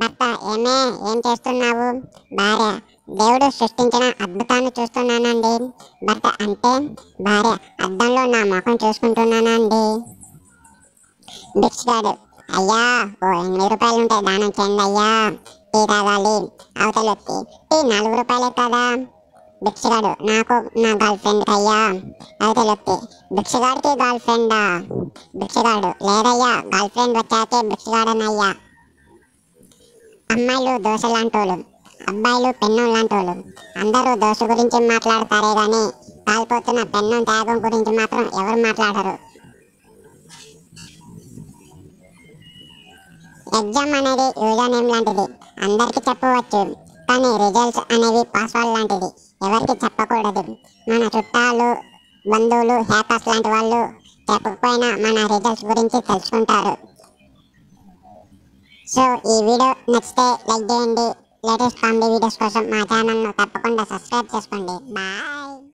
భర్త ఏమే ఏం చేస్తున్నావు భార్య దేవుడు సృష్టించిన అద్భుతాన్ని చూస్తున్నానండి భర్త అంటే భార్య అద్దంలో నా ముఖం చూసుకుంటున్నానండి భిక్షగాడు అయ్యా ఓ ఎనిమిది రూపాయలు ఉంటే దానం చేయండి అయ్యా టీ కావాలి అవతల వచ్చి టీ నాలుగు రూపాయలే కదా భిక్షగాడు నాకు నా గర్ల్ ఫ్రెండ్ అయ్యా అవతల వచ్చి భిక్షగాడికి గర్ల్ ఫ్రెండా భిక్షగాడు లేదయ్యా గర్ల్ ఫ్రెండ్ వచ్చాకే భిక్షగాడనయ్యా అమ్మాయిలు దోశ లాంటోళ్ళు అబ్బాయిలు పెన్నం లాంటోళ్ళు అందరూ దోశ గురించి మాట్లాడతారే కానీ కాలిపోతున్న పెన్నం త్యాగం గురించి మాత్రం ఎవరు మాట్లాడరు ఎగ్జామ్ అనేది యూజర్ నేమ్ లాంటిది అందరికీ చెప్పవచ్చు కానీ రిజల్ట్స్ అనేవి పాస్వర్డ్ లాంటిది ఎవరికి చెప్పకూడదు మన చుట్టాలు బంధువులు హ్యాపర్స్ లాంటి వాళ్ళు చెప్పకపోయినా మన రిజల్ట్స్ గురించి తెలుసుకుంటారు సో ఈ వీడియో నచ్చితే లైక్ చేయండి లేటెస్ట్ కామెడీ వీడియోస్ కోసం మా ఛానల్ను తప్పకుండా సబ్స్క్రైబ్ చేసుకోండి బాయ్